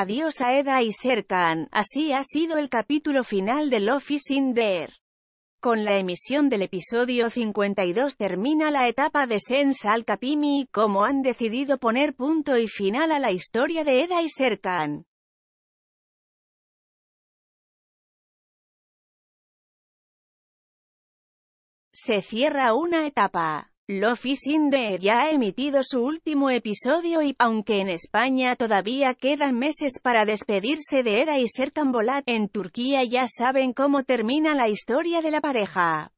Adiós a Eda y Sertan, así ha sido el capítulo final de Love is in there. Con la emisión del episodio 52 termina la etapa de Sense al Capimi, como han decidido poner punto y final a la historia de Eda y Sertan. Se cierra una etapa. Lofi is ya ha emitido su último episodio y, aunque en España todavía quedan meses para despedirse de Era y Serkan Bolat, en Turquía ya saben cómo termina la historia de la pareja.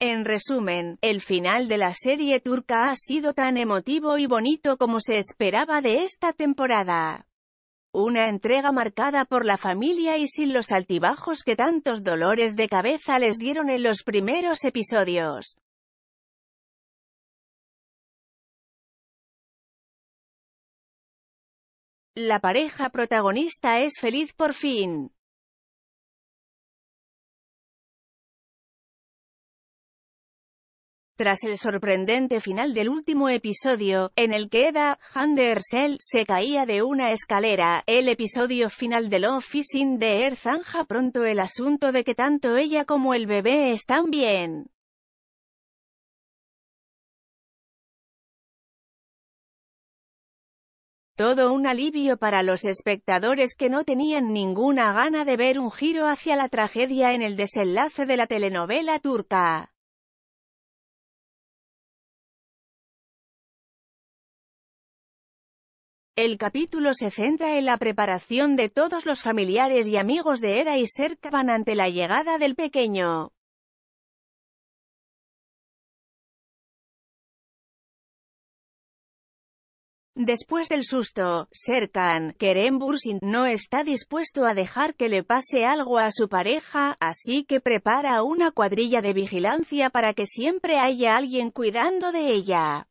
En resumen, el final de la serie turca ha sido tan emotivo y bonito como se esperaba de esta temporada. Una entrega marcada por la familia y sin los altibajos que tantos dolores de cabeza les dieron en los primeros episodios. La pareja protagonista es feliz por fin. Tras el sorprendente final del último episodio, en el que Eda, Handersel, se caía de una escalera, el episodio final de Love is in the Air zanja pronto el asunto de que tanto ella como el bebé están bien. todo un alivio para los espectadores que no tenían ninguna gana de ver un giro hacia la tragedia en el desenlace de la telenovela turca. El capítulo se centra en la preparación de todos los familiares y amigos de Eda y Serkan ante la llegada del pequeño. Después del susto, Serkan Kerembursin no está dispuesto a dejar que le pase algo a su pareja, así que prepara una cuadrilla de vigilancia para que siempre haya alguien cuidando de ella.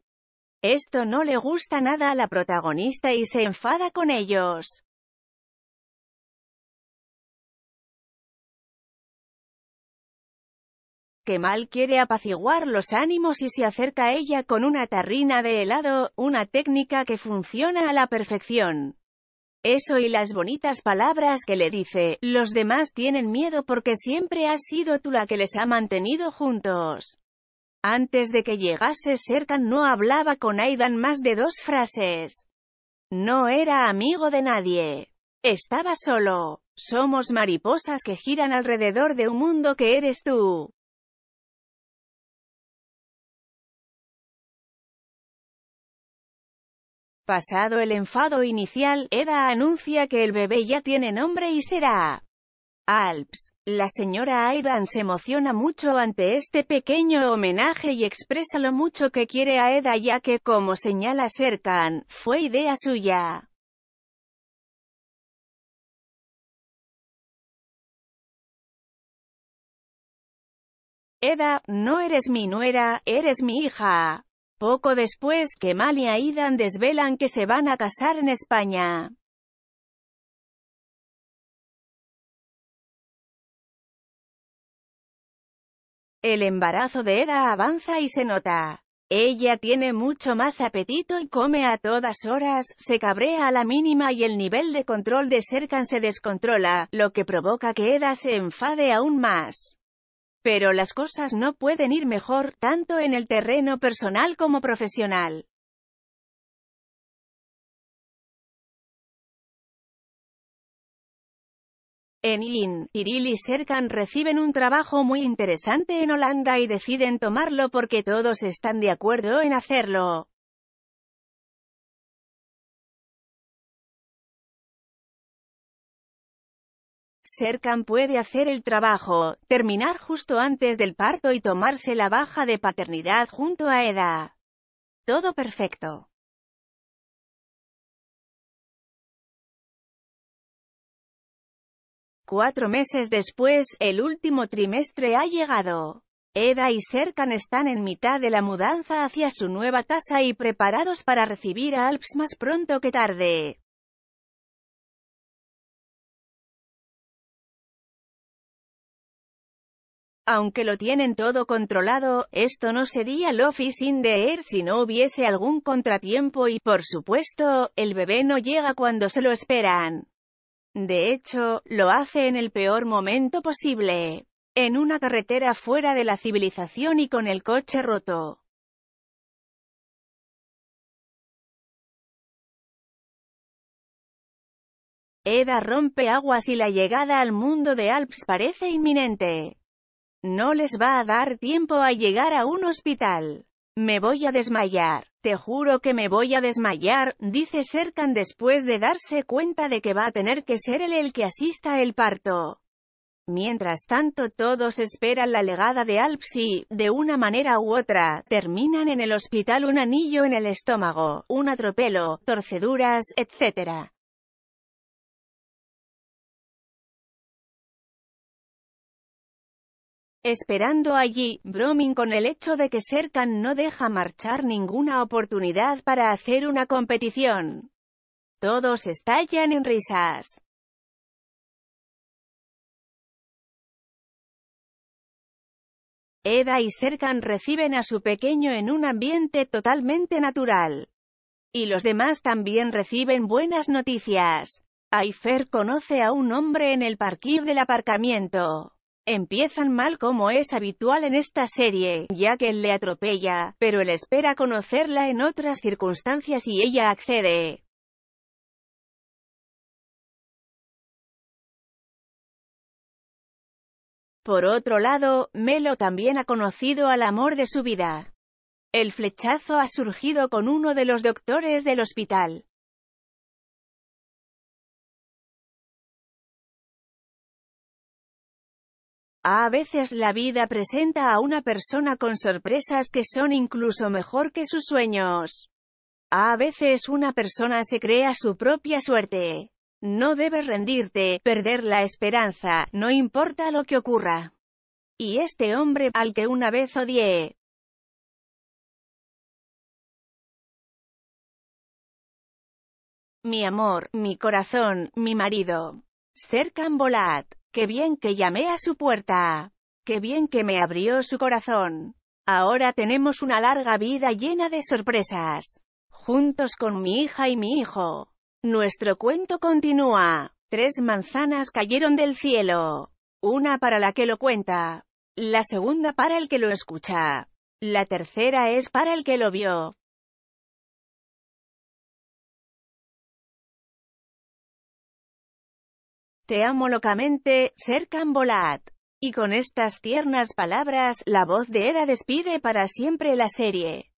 Esto no le gusta nada a la protagonista y se enfada con ellos. que mal quiere apaciguar los ánimos y se acerca a ella con una tarrina de helado, una técnica que funciona a la perfección. Eso y las bonitas palabras que le dice, los demás tienen miedo porque siempre has sido tú la que les ha mantenido juntos. Antes de que llegase cerca no hablaba con Aidan más de dos frases. No era amigo de nadie. Estaba solo. Somos mariposas que giran alrededor de un mundo que eres tú. Pasado el enfado inicial, Eda anuncia que el bebé ya tiene nombre y será Alps. La señora Aidan se emociona mucho ante este pequeño homenaje y expresa lo mucho que quiere a Eda ya que, como señala tan, fue idea suya. Eda, no eres mi nuera, eres mi hija. Poco después, Kemal y Aidan desvelan que se van a casar en España. El embarazo de Eda avanza y se nota. Ella tiene mucho más apetito y come a todas horas, se cabrea a la mínima y el nivel de control de Serkan se descontrola, lo que provoca que Eda se enfade aún más. Pero las cosas no pueden ir mejor, tanto en el terreno personal como profesional. En IN, Iril y Serkan reciben un trabajo muy interesante en Holanda y deciden tomarlo porque todos están de acuerdo en hacerlo. Serkan puede hacer el trabajo, terminar justo antes del parto y tomarse la baja de paternidad junto a Eda. Todo perfecto. Cuatro meses después, el último trimestre ha llegado. Eda y Serkan están en mitad de la mudanza hacia su nueva casa y preparados para recibir a Alps más pronto que tarde. Aunque lo tienen todo controlado, esto no sería Luffy sin de air si no hubiese algún contratiempo y, por supuesto, el bebé no llega cuando se lo esperan. De hecho, lo hace en el peor momento posible. En una carretera fuera de la civilización y con el coche roto. Eda rompe aguas y la llegada al mundo de Alps parece inminente. No les va a dar tiempo a llegar a un hospital. Me voy a desmayar. Te juro que me voy a desmayar, dice Serkan después de darse cuenta de que va a tener que ser él el que asista el parto. Mientras tanto todos esperan la legada de Alpsy. de una manera u otra, terminan en el hospital un anillo en el estómago, un atropelo, torceduras, etc. Esperando allí, Bromin con el hecho de que Serkan no deja marchar ninguna oportunidad para hacer una competición. Todos estallan en risas. Eda y Serkan reciben a su pequeño en un ambiente totalmente natural. Y los demás también reciben buenas noticias. Aifer conoce a un hombre en el parquí del aparcamiento. Empiezan mal como es habitual en esta serie, ya que él le atropella, pero él espera conocerla en otras circunstancias y ella accede. Por otro lado, Melo también ha conocido al amor de su vida. El flechazo ha surgido con uno de los doctores del hospital. A veces la vida presenta a una persona con sorpresas que son incluso mejor que sus sueños. A veces una persona se crea su propia suerte. No debes rendirte, perder la esperanza, no importa lo que ocurra. Y este hombre, al que una vez odié, mi amor, mi corazón, mi marido. Ser Cambolat. Qué bien que llamé a su puerta. Qué bien que me abrió su corazón. Ahora tenemos una larga vida llena de sorpresas. Juntos con mi hija y mi hijo. Nuestro cuento continúa. Tres manzanas cayeron del cielo. Una para la que lo cuenta. La segunda para el que lo escucha. La tercera es para el que lo vio. Te amo locamente, ser Bolat. Y con estas tiernas palabras, la voz de Eda despide para siempre la serie.